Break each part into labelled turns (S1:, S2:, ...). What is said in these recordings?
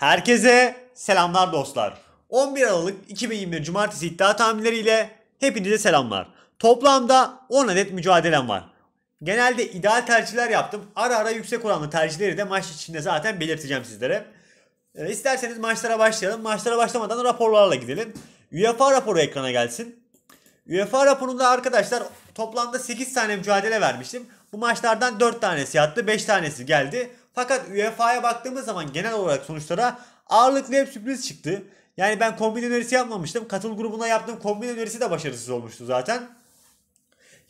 S1: Herkese selamlar dostlar. 11 Aralık 2021 Cumartesi iddia tahminleriyle hepinize selamlar. Toplamda 10 adet mücadelem var. Genelde ideal tercihler yaptım. Ara ara yüksek oranlı tercihleri de maç içinde zaten belirteceğim sizlere. E, isterseniz maçlara başlayalım. Maçlara başlamadan raporlarla gidelim. UEFA raporu ekrana gelsin. UEFA raporunda arkadaşlar toplamda 8 tane mücadele vermiştim. Bu maçlardan 4 tanesi yattı, 5 tanesi geldi. Fakat UEFA'ya baktığımız zaman genel olarak sonuçlara ağırlıklı hep sürpriz çıktı. Yani ben kombin önerisi yapmamıştım. Katıl grubuna yaptığım kombin önerisi de başarısız olmuştu zaten.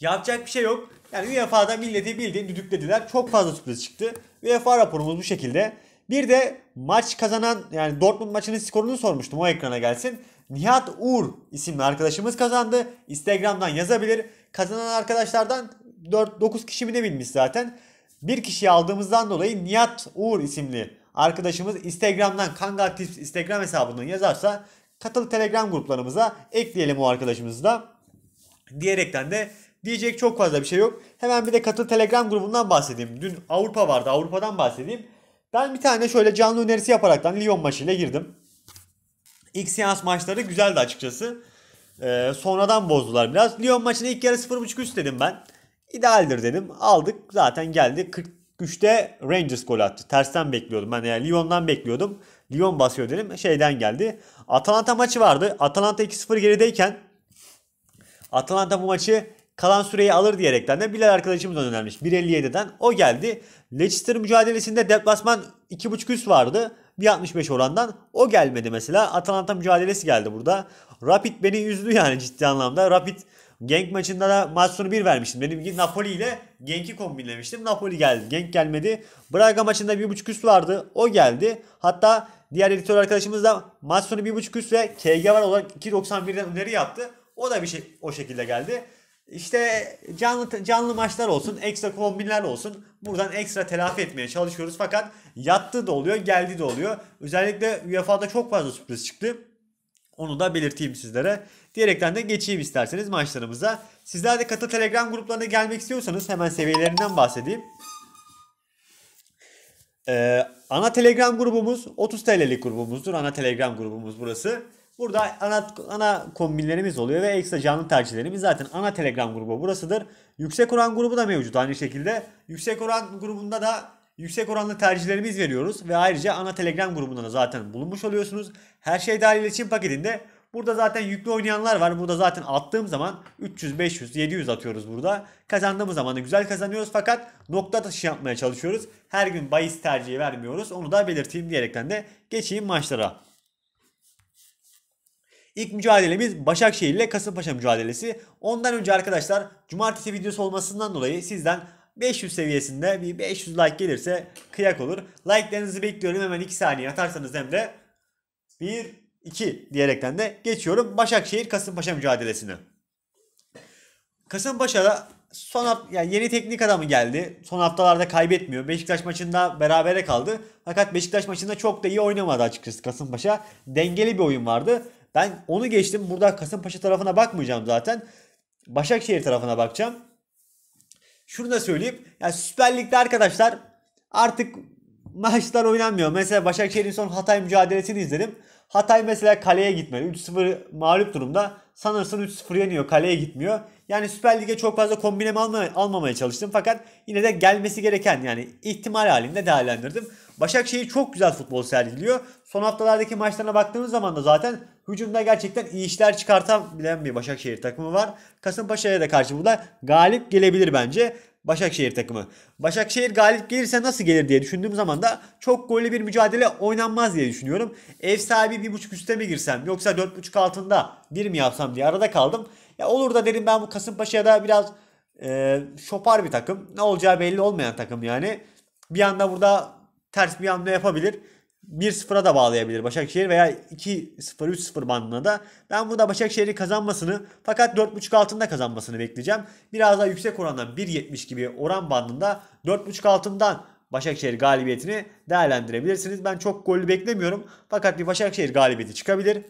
S1: Yapacak bir şey yok. Yani UEFA'da milleti bildiğin düdüklediler. Çok fazla sürpriz çıktı. UEFA raporumuz bu şekilde. Bir de maç kazanan yani Dortmund maçının skorunu sormuştum o ekrana gelsin. Nihat Uğur isimli arkadaşımız kazandı. Instagram'dan yazabilir. Kazanan arkadaşlardan 4, 9 kişi mi bilmiş zaten. Bir kişiyi aldığımızdan dolayı Nihat Uğur isimli arkadaşımız Instagram'dan Kangal Tips Instagram hesabından yazarsa katıl Telegram gruplarımıza ekleyelim o arkadaşımızı da. Diyerekten de diyecek çok fazla bir şey yok. Hemen bir de katıl Telegram grubundan bahsedeyim. Dün Avrupa vardı Avrupa'dan bahsedeyim. Ben bir tane şöyle canlı önerisi yaparaktan Lyon maçıyla girdim. İlk seans maçları güzeldi açıkçası. Ee, sonradan bozdular biraz. Lyon maçına ilk yarı 0.5 üst dedim ben idealdir dedim. Aldık zaten geldi. 43'te Rangers gol attı. Tersten bekliyordum. Ben yani Lyon'dan bekliyordum. Lyon basıyor dedim. Şeyden geldi. Atalanta maçı vardı. Atalanta 2-0 gerideyken Atalanta bu maçı kalan süreyi alır diyerekten de Bilal arkadaşımız önermiş. 1.57'den o geldi. Leicester mücadelesinde deplasman 2.5 üst vardı. 1.65 orandan o gelmedi mesela. Atalanta mücadelesi geldi burada. Rapid beni üzdü yani ciddi anlamda. Rapid Genk maçında da maç sonu 1 vermiştim. Benim Napoli ile Genk'i kombinlemiştim. Napoli geldi. Genk gelmedi. Braga maçında 1.5 üst vardı. O geldi. Hatta diğer editör arkadaşımız da maç sonu 1.5 üst ve KG var olarak 2.91'den öneri yaptı. O da bir şey o şekilde geldi. İşte canlı canlı maçlar olsun, ekstra kombinler olsun. Buradan ekstra telafi etmeye çalışıyoruz fakat yattı da oluyor, geldi de oluyor. Özellikle UEFA'da çok fazla sürpriz çıktı. Onu da belirteyim sizlere. Diyerekten de geçeyim isterseniz maçlarımıza. Sizler de Kata Telegram gruplarına gelmek istiyorsanız hemen seviyelerinden bahsedeyim. Ee, ana Telegram grubumuz 30 TL'lik grubumuzdur. Ana Telegram grubumuz burası. Burada ana, ana kombinlerimiz oluyor ve ekstra canlı tercihlerimiz zaten ana Telegram grubu burasıdır. Yüksek oran grubu da mevcut aynı şekilde. Yüksek oran grubunda da Yüksek oranlı tercihlerimiz veriyoruz ve ayrıca ana Telegram grubundan da zaten bulunmuş oluyorsunuz. Her şey dahil iletişim paketinde Burada zaten yüklü oynayanlar var. Burada zaten attığım zaman 300, 500, 700 atıyoruz burada. Kazandığımız zaman da güzel kazanıyoruz fakat nokta atışı yapmaya çalışıyoruz. Her gün bahis tercihi vermiyoruz. Onu da belirteyim diyerekten de geçeyim maçlara. İlk mücadelemiz Başakşehir ile Kasımpaşa mücadelesi. Ondan önce arkadaşlar cumartesi videosu olmasından dolayı sizden 500 seviyesinde bir 500 like gelirse kıyak olur. Like'larınızı bekliyorum hemen 2 saniye atarsanız hem de 1 2 diyerekten de geçiyorum Başakşehir Kasımpaşa mücadelesine. Kasımpaşa'da son hafta yani yeni teknik adamı geldi. Son haftalarda kaybetmiyor. Beşiktaş maçında berabere kaldı. Fakat Beşiktaş maçında çok da iyi oynamadı açıkçası Kasımpaşa. Dengeli bir oyun vardı. Ben onu geçtim. Burada Kasımpaşa tarafına bakmayacağım zaten. Başakşehir tarafına bakacağım şunu da söyleyeyim. Yani Süper Lig'de arkadaşlar artık maçlar oynanmıyor. Mesela Başakşehir'in son Hatay mücadelesini izledim. Hatay mesela kaleye gitmedi. 3-0 mağlup durumda. Sanırsın 3-0 yeniyor. Kaleye gitmiyor. Yani Süper Lig'e çok fazla kombineme alma, almamaya çalıştım. Fakat yine de gelmesi gereken yani ihtimal halinde değerlendirdim. Başakşehir çok güzel futbol sergiliyor. Son haftalardaki maçlarına baktığımız zaman da zaten Hücumda gerçekten iyi işler çıkartabilen bir Başakşehir takımı var. Kasımpaşa'ya da karşı burada galip gelebilir bence Başakşehir takımı. Başakşehir galip gelirse nasıl gelir diye düşündüğüm zaman da çok gollü bir mücadele oynanmaz diye düşünüyorum. Ev sahibi 1.5 üste mi girsem yoksa 4.5 altında bir mi yapsam diye arada kaldım. Ya olur da derim ben bu Kasımpaşa'ya da biraz e, şopar bir takım. Ne olacağı belli olmayan takım yani. Bir anda burada ters bir hamle yapabilir. 1-0'a da bağlayabilir Başakşehir veya 2-0-3-0 bandına da. Ben burada Başakşehir'in kazanmasını fakat 4.5 altında kazanmasını bekleyeceğim. Biraz daha yüksek orandan 1.70 gibi oran bandında 4.5 altından Başakşehir galibiyetini değerlendirebilirsiniz. Ben çok golü beklemiyorum fakat bir Başakşehir galibiyeti çıkabilir.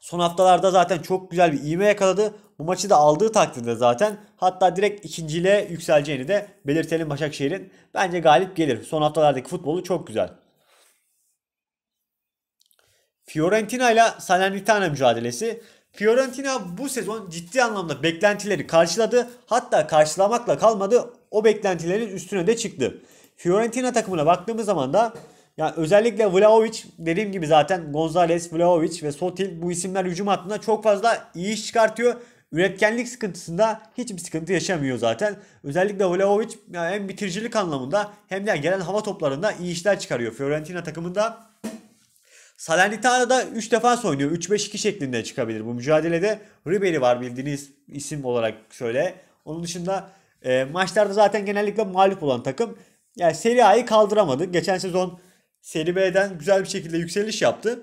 S1: Son haftalarda zaten çok güzel bir ivme yakaladı. Bu maçı da aldığı takdirde zaten hatta direkt ikinciliğe yükseleceğini de belirtelim Başakşehir'in. Bence galip gelir. Son haftalardaki futbolu çok güzel. Fiorentina ile Salernitana mücadelesi. Fiorentina bu sezon ciddi anlamda beklentileri karşıladı. Hatta karşılamakla kalmadı. O beklentilerin üstüne de çıktı. Fiorentina takımına baktığımız zaman da yani özellikle Vlaovic dediğim gibi zaten Gonzalez, Vlaovic ve Sotil bu isimler hücum hattında çok fazla iyi iş çıkartıyor. Üretkenlik sıkıntısında hiçbir sıkıntı yaşamıyor zaten. Özellikle Vlaovic yani hem bitiricilik anlamında hem de gelen hava toplarında iyi işler çıkarıyor Fiorentina takımında. Salernitana 3 defa oynuyor. 3-5-2 şeklinde çıkabilir bu mücadelede. Ribery var bildiğiniz isim olarak şöyle. Onun dışında e, maçlarda zaten genellikle mağlup olan takım. Yani Serie A'yı kaldıramadı. Geçen sezon Serie B'den güzel bir şekilde yükseliş yaptı.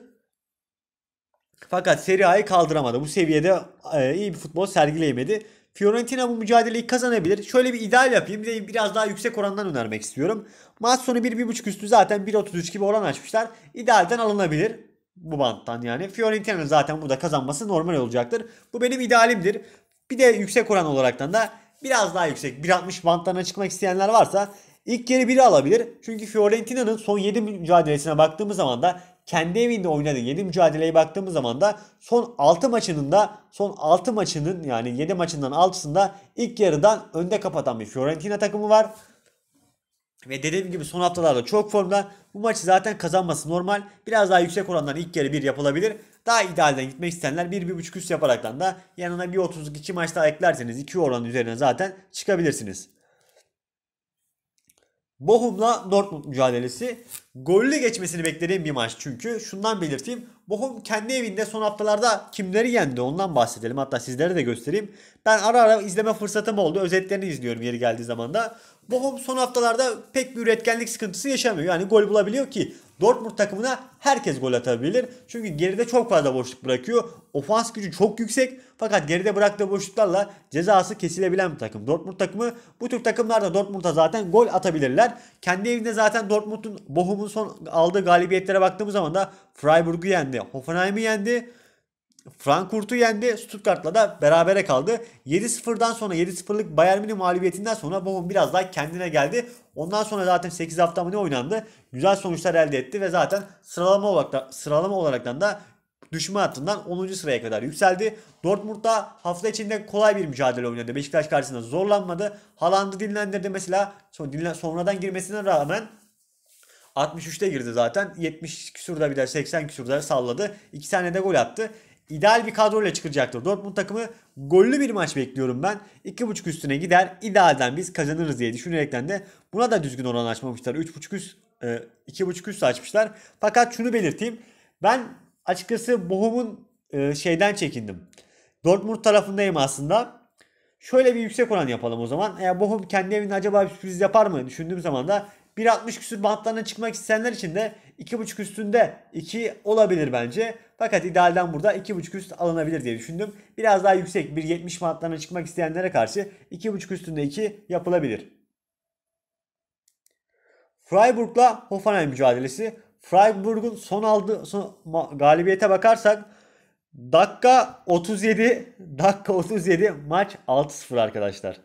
S1: Fakat Serie A'yı kaldıramadı. Bu seviyede e, iyi bir futbol sergileyemedi. Fiorentina bu mücadeleyi kazanabilir. Şöyle bir ideal yapayım. Bir de biraz daha yüksek orandan önermek istiyorum. Maç sonu 1-1.5 üstü zaten 1.33 gibi oran açmışlar. İdealden alınabilir bu banttan yani. Fiorentina'nın zaten burada kazanması normal olacaktır. Bu benim idealimdir. Bir de yüksek oran olaraktan da biraz daha yüksek 1.60 bantlarına çıkmak isteyenler varsa ilk yeri biri alabilir. Çünkü Fiorentina'nın son 7 mücadelesine baktığımız zaman da kendi evinde oynadığı 7 mücadeleye baktığımız zaman da son 6 maçının da son 6 maçının yani 7 maçından 6'sında ilk yarıdan önde kapatan bir Fiorentina takımı var. Ve dediğim gibi son haftalarda çok formda. Bu maçı zaten kazanması normal. Biraz daha yüksek orandan ilk yarı 1 yapılabilir. Daha idealden gitmek isteyenler 1-1.5 üst yaparaktan da yanına bir 1.30'luk maç daha eklerseniz 2 oranın üzerine zaten çıkabilirsiniz. Bochum'la Dortmund mücadelesi. Gollü geçmesini beklediğim bir maç çünkü. Şundan belirteyim. Bochum kendi evinde son haftalarda kimleri yendi ondan bahsedelim. Hatta sizlere de göstereyim. Ben ara ara izleme fırsatım oldu. Özetlerini izliyorum yeri geldiği zaman da. Bochum son haftalarda pek bir üretkenlik sıkıntısı yaşamıyor. Yani gol bulabiliyor ki Dortmund takımına herkes gol atabilir. Çünkü geride çok fazla boşluk bırakıyor. Ofans gücü çok yüksek fakat geride bıraktığı boşluklarla cezası kesilebilen bir takım. Dortmund takımı bu tür takımlarda Dortmund'a zaten gol atabilirler. Kendi evinde zaten Dortmund'un Bochum'un son aldığı galibiyetlere baktığımız zaman da Freiburg'u yendi. Hoffenheim'i yendi. Frankfurt'u yendi. Stuttgart'la da berabere kaldı. 7-0'dan sonra 7-0'lık Bayern Münih mağlubiyetinden sonra Bochum biraz daha kendine geldi. Ondan sonra zaten 8 hafta mı ne oynandı? Güzel sonuçlar elde etti ve zaten sıralama olarak da, sıralama olarak da düşme hattından 10. sıraya kadar yükseldi. Dortmund da hafta içinde kolay bir mücadele oynadı. Beşiktaş karşısında zorlanmadı. Haaland'ı dinlendirdi mesela. Sonra dinlen, sonradan girmesine rağmen 63'te girdi zaten. 70 küsurda bir de 80 küsurda salladı. 2 tane de gol attı ideal bir kadroyla çıkacaktır. Dortmund takımı gollü bir maç bekliyorum ben. 2.5 üstüne gider. İdealden biz kazanırız diye düşünerekten de buna da düzgün oran açmamışlar. 3.5 üst, e, 2.5 üst açmışlar. Fakat şunu belirteyim. Ben açıkçası Bohum'un e, şeyden çekindim. Dortmund tarafındayım aslında. Şöyle bir yüksek oran yapalım o zaman. Eğer Bohum kendi evinde acaba bir sürpriz yapar mı düşündüğüm zaman da 1.60 küsür bantlarına çıkmak isteyenler için de 2.5 üstünde 2 olabilir bence. Fakat idealden burada 2.5 üst alınabilir diye düşündüm. Biraz daha yüksek bir 70 mantlarına çıkmak isteyenlere karşı 2.5 üstünde 2 yapılabilir. Freiburg'la Hoffenheim mücadelesi. Freiburg'un son aldığı son galibiyete bakarsak dakika 37 dakika 37 maç 6-0 arkadaşlar.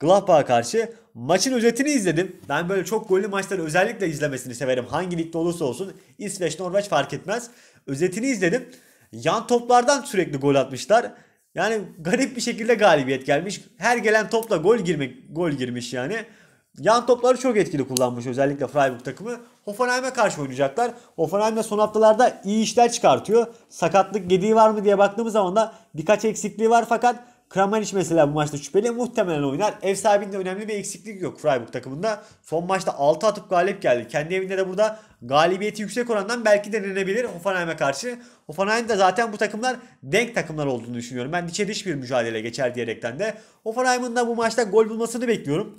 S1: Gladbach'a karşı maçın özetini izledim. Ben böyle çok gollü maçları özellikle izlemesini severim. Hangi ligde olursa olsun İsveç, Norveç fark etmez. Özetini izledim. Yan toplardan sürekli gol atmışlar. Yani garip bir şekilde galibiyet gelmiş. Her gelen topla gol girmek gol girmiş yani. Yan topları çok etkili kullanmış özellikle Freiburg takımı. Hoffenheim'e karşı oynayacaklar. Hoffenheim de son haftalarda iyi işler çıkartıyor. Sakatlık gediği var mı diye baktığımız zaman da birkaç eksikliği var fakat Kramaric mesela bu maçta şüpheli muhtemelen oynar. Ev sahibinde önemli bir eksiklik yok Freiburg takımında. Son maçta 6 atıp galip geldi. Kendi evinde de burada galibiyeti yüksek orandan belki denenebilir Hoffenheim'e karşı. Hoffenheim'de zaten bu takımlar denk takımlar olduğunu düşünüyorum. Ben dişe diş bir mücadele geçer diyerekten de Hoffenheim'ın de bu maçta gol bulmasını bekliyorum.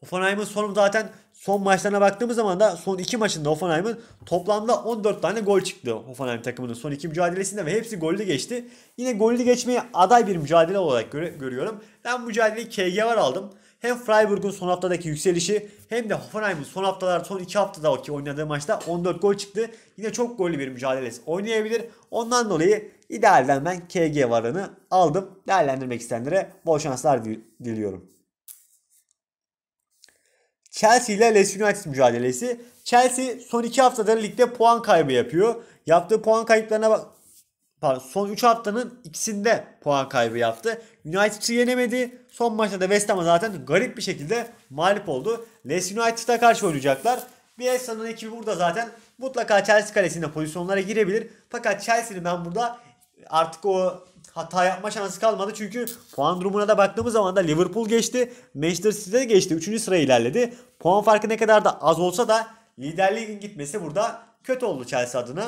S1: Hoffenheim'ın sonu zaten son maçlarına baktığımız zaman da son 2 maçında Hoffenheim'in toplamda 14 tane gol çıktı Hoffenheim takımının son 2 mücadelesinde ve hepsi gollü geçti. Yine gollü geçmeye aday bir mücadele olarak gör- görüyorum. Ben bu mücadeleyi KG var aldım. Hem Freiburg'un son haftadaki yükselişi hem de Hoffenheim'in son haftalar son 2 ki oynadığı maçta 14 gol çıktı. Yine çok gollü bir mücadele oynayabilir. Ondan dolayı idealden ben KG varını aldım. Değerlendirmek isteyenlere bol şanslar dil diliyorum. Chelsea ile Leeds United mücadelesi. Chelsea son 2 haftadır ligde puan kaybı yapıyor. Yaptığı puan kayıplarına bak pardon, son 3 haftanın ikisinde puan kaybı yaptı. United'ı yenemedi. Son maçta da West Ham'a zaten garip bir şekilde mağlup oldu. Leeds United'a karşı oynayacaklar. Bielsa'nın ekibi burada zaten mutlaka Chelsea kalesinde pozisyonlara girebilir. Fakat Chelsea'nin ben burada artık o hata yapma şansı kalmadı. Çünkü puan durumuna da baktığımız zaman da Liverpool geçti. Manchester City de geçti. Üçüncü sıraya ilerledi. Puan farkı ne kadar da az olsa da liderliğin gitmesi burada kötü oldu Chelsea adına.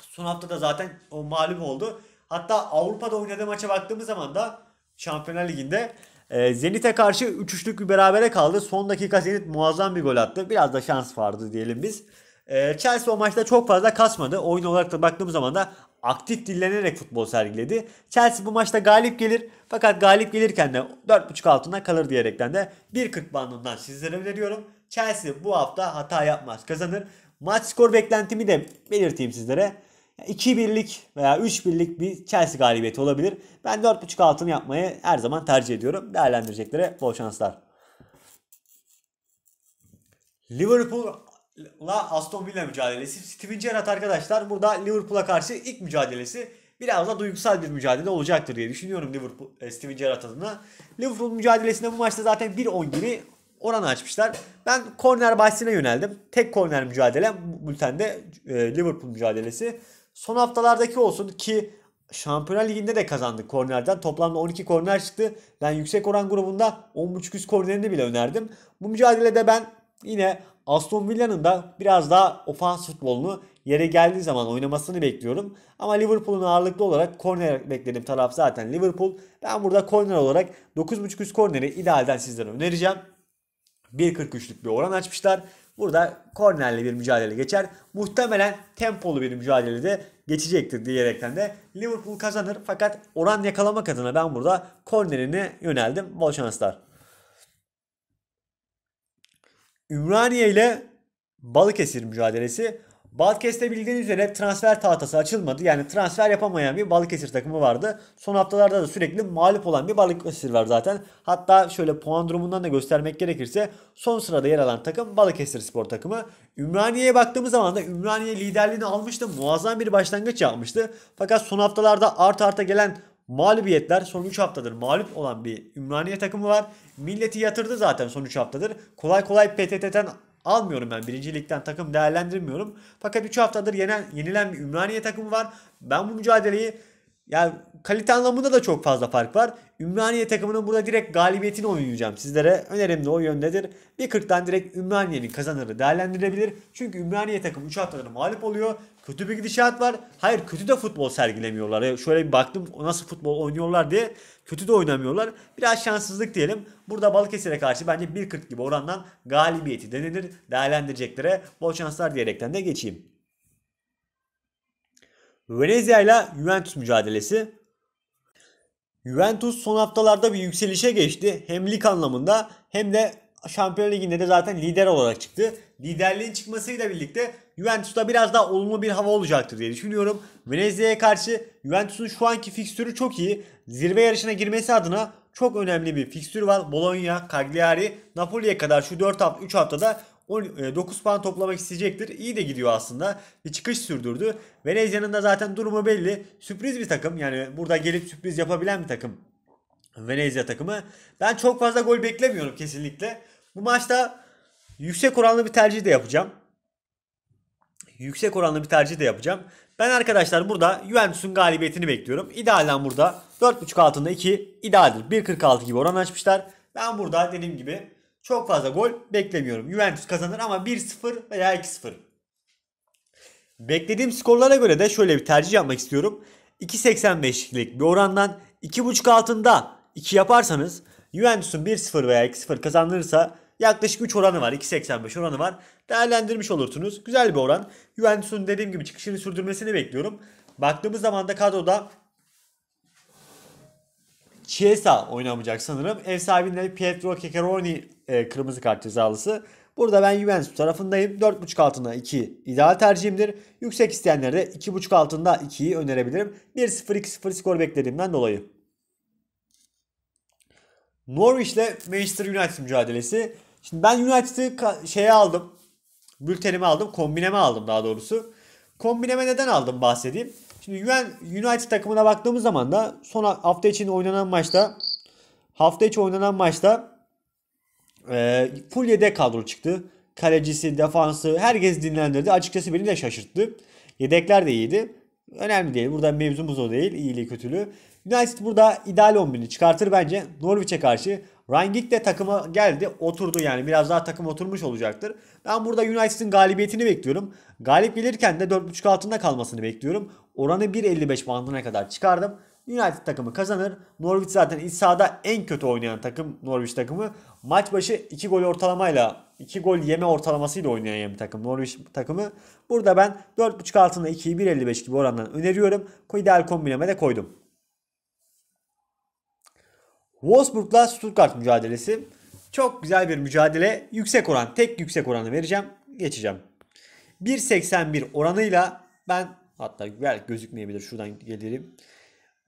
S1: Son hafta da zaten o malum oldu. Hatta Avrupa'da oynadığı maça baktığımız zaman da Şampiyonlar Ligi'nde e, Zenit'e karşı 3-3'lük bir berabere kaldı. Son dakika Zenit muazzam bir gol attı. Biraz da şans vardı diyelim biz. Ee, Chelsea o maçta çok fazla kasmadı. Oyun olarak da baktığımız zaman da aktif dillenerek futbol sergiledi. Chelsea bu maçta galip gelir fakat galip gelirken de 4.5 altında kalır diyerekten de 1.40 bandından sizlere veriyorum. Chelsea bu hafta hata yapmaz kazanır. Maç skor beklentimi de belirteyim sizlere. 2-1'lik veya 3-1'lik bir Chelsea galibiyeti olabilir. Ben 4.5 altını yapmayı her zaman tercih ediyorum. Değerlendireceklere bol şanslar. Liverpool La Aston Villa mücadelesi. Steven Gerrard arkadaşlar burada Liverpool'a karşı ilk mücadelesi biraz da duygusal bir mücadele olacaktır diye düşünüyorum Liverpool e, Steven Gerrard adına. Liverpool mücadelesinde bu maçta zaten 1-10 gibi oranı açmışlar. Ben korner bahsine yöneldim. Tek korner mücadele bültende e, Liverpool mücadelesi. Son haftalardaki olsun ki Şampiyonlar Ligi'nde de kazandık kornerden. Toplamda 12 korner çıktı. Ben yüksek oran grubunda 10.5 üst kornerini bile önerdim. Bu mücadelede ben yine Aston Villa'nın da biraz daha ofans futbolunu yere geldiği zaman oynamasını bekliyorum. Ama Liverpool'un ağırlıklı olarak korner beklediğim taraf zaten Liverpool. Ben burada korner olarak 9.5 üst korneri idealden sizlere önereceğim. 1.43'lük bir oran açmışlar. Burada kornerli bir mücadele geçer. Muhtemelen tempolu bir mücadele de geçecektir diyerekten de Liverpool kazanır. Fakat oran yakalamak adına ben burada kornerine yöneldim. Bol şanslar. Ümraniye ile Balıkesir mücadelesi. Balıkesir'de bildiğiniz üzere transfer tahtası açılmadı. Yani transfer yapamayan bir Balıkesir takımı vardı. Son haftalarda da sürekli mağlup olan bir Balıkesir var zaten. Hatta şöyle puan durumundan da göstermek gerekirse son sırada yer alan takım Balıkesir spor takımı. Ümraniye'ye baktığımız zaman da Ümraniye liderliğini almıştı. Muazzam bir başlangıç yapmıştı. Fakat son haftalarda art arta gelen mağlubiyetler son 3 haftadır mağlup olan bir Ümraniye takımı var. Milleti yatırdı zaten son 3 haftadır. Kolay kolay PTT'den almıyorum ben. Birinci ligden takım değerlendirmiyorum. Fakat 3 haftadır yenen, yenilen bir Ümraniye takımı var. Ben bu mücadeleyi yani kalite anlamında da çok fazla fark var. Ümraniye takımının burada direkt galibiyetini oynayacağım sizlere. Önerim de o yöndedir. 1.40'dan direkt Ümraniye'nin kazanırı değerlendirebilir. Çünkü Ümraniye takım 3 haftadır mağlup oluyor. Kötü bir gidişat var. Hayır kötü de futbol sergilemiyorlar. E, şöyle bir baktım nasıl futbol oynuyorlar diye. Kötü de oynamıyorlar. Biraz şanssızlık diyelim. Burada Balıkesir'e karşı bence 1.40 gibi orandan galibiyeti denilir. Değerlendireceklere bol şanslar diyerekten de geçeyim. Venezia ile Juventus mücadelesi. Juventus son haftalarda bir yükselişe geçti. Hem lig anlamında hem de Şampiyonlar Ligi'nde de zaten lider olarak çıktı. Liderliğin çıkmasıyla birlikte Juventus'ta biraz daha olumlu bir hava olacaktır diye düşünüyorum. Venezia'ya karşı Juventus'un şu anki fikstürü çok iyi. Zirve yarışına girmesi adına çok önemli bir fikstür var. Bologna, Cagliari, Napoli'ye kadar şu 4 hafta 3 haftada 9 e, puan toplamak isteyecektir. İyi de gidiyor aslında. Bir çıkış sürdürdü. Venezia'nın da zaten durumu belli. Sürpriz bir takım. Yani burada gelip sürpriz yapabilen bir takım. Venezia takımı. Ben çok fazla gol beklemiyorum kesinlikle. Bu maçta yüksek oranlı bir tercih de yapacağım. Yüksek oranlı bir tercih de yapacağım. Ben arkadaşlar burada Juventus'un galibiyetini bekliyorum. İdealen burada 4.5 altında 2 idealdir. 1.46 gibi oran açmışlar. Ben burada dediğim gibi çok fazla gol beklemiyorum. Juventus kazanır ama 1-0 veya 2-0. Beklediğim skorlara göre de şöyle bir tercih yapmak istiyorum. 2.85'lik bir orandan 2.5 altında 2 yaparsanız Juventus'un 1-0 veya 2-0 kazanırsa yaklaşık 3 oranı var. 2.85 oranı var. Değerlendirmiş olursunuz. Güzel bir oran. Juventus'un dediğim gibi çıkışını sürdürmesini bekliyorum. Baktığımız zaman da kadroda Chiesa oynamayacak sanırım. Ev sahibinde Pietro Kekeroni e, kırmızı kart cezalısı. Burada ben Juventus tarafındayım. 4.5 altına 2 ideal tercihimdir. Yüksek isteyenlere de 2.5 altında 2'yi önerebilirim. 1-0-2-0 skor beklediğimden dolayı. Norwich ile Manchester United mücadelesi. Şimdi ben United'ı şeye aldım. Bültenimi aldım. Kombineme aldım daha doğrusu. Kombineme neden aldım bahsedeyim. Şimdi United takımına baktığımız zaman da son hafta için oynanan maçta hafta içi oynanan maçta e, full yedek kadro çıktı. Kalecisi, defansı herkes dinlendirdi. Açıkçası beni de şaşırttı. Yedekler de iyiydi. Önemli değil. Burada mevzumuz o değil. İyiliği kötülüğü. United burada ideal 11'ini çıkartır bence. Norwich'e karşı Rangnick de takıma geldi. Oturdu yani. Biraz daha takım oturmuş olacaktır. Ben burada United'ın galibiyetini bekliyorum. Galip gelirken de 4.5 altında kalmasını bekliyorum. Oranı 1.55 bandına kadar çıkardım. United takımı kazanır. Norwich zaten iç sahada en kötü oynayan takım Norwich takımı. Maç başı 2 gol ortalamayla 2 gol yeme ortalamasıyla oynayan bir takım Norwich takımı. Burada ben 4.5 altında 2'yi 1.55 gibi orandan öneriyorum. Ideal kombineme de koydum. Wolfsburg'la Stuttgart mücadelesi. Çok güzel bir mücadele. Yüksek oran. Tek yüksek oranı vereceğim. Geçeceğim. 1.81 oranıyla ben hatta belki gözükmeyebilir şuradan gelirim.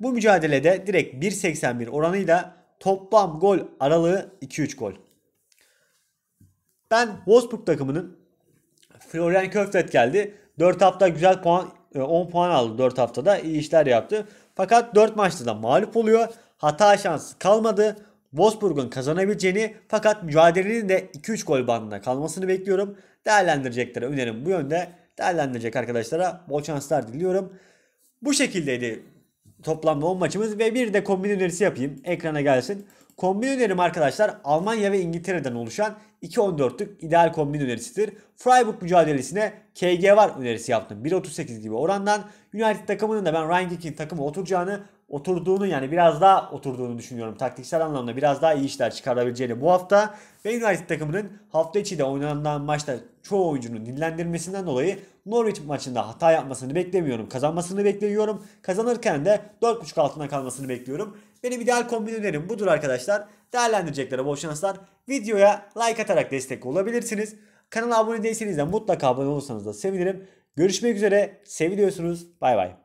S1: Bu mücadelede direkt 1.81 oranıyla toplam gol aralığı 2-3 gol. Ben Wolfsburg takımının Florian Köftet geldi. 4 hafta güzel puan 10 e, puan aldı 4 haftada. iyi işler yaptı. Fakat 4 maçta da mağlup oluyor hata şansı kalmadı. Wolfsburg'un kazanabileceğini fakat mücadelenin de 2-3 gol bandında kalmasını bekliyorum. Değerlendireceklere önerim bu yönde. Değerlendirecek arkadaşlara bol şanslar diliyorum. Bu şekildeydi toplamda 10 maçımız ve bir de kombin önerisi yapayım. Ekrana gelsin. Kombin önerim arkadaşlar Almanya ve İngiltere'den oluşan 2-14'lük ideal kombin önerisidir. Freiburg mücadelesine KG var önerisi yaptım. 1.38 gibi orandan United takımının da ben Ryan Giggs'in takımı oturacağını oturduğunu yani biraz daha oturduğunu düşünüyorum. Taktiksel anlamda biraz daha iyi işler çıkarabileceğini bu hafta ve United takımının hafta içi de oynanan maçta çoğu oyuncunun dinlendirmesinden dolayı Norwich maçında hata yapmasını beklemiyorum. Kazanmasını bekliyorum. Kazanırken de 4.5 altına kalmasını bekliyorum. Benim ideal kombin budur arkadaşlar. Değerlendireceklere bol şanslar. Videoya like atarak destek olabilirsiniz. Kanala abone değilseniz de mutlaka abone olursanız da sevinirim. Görüşmek üzere. Seviliyorsunuz. Bay bay.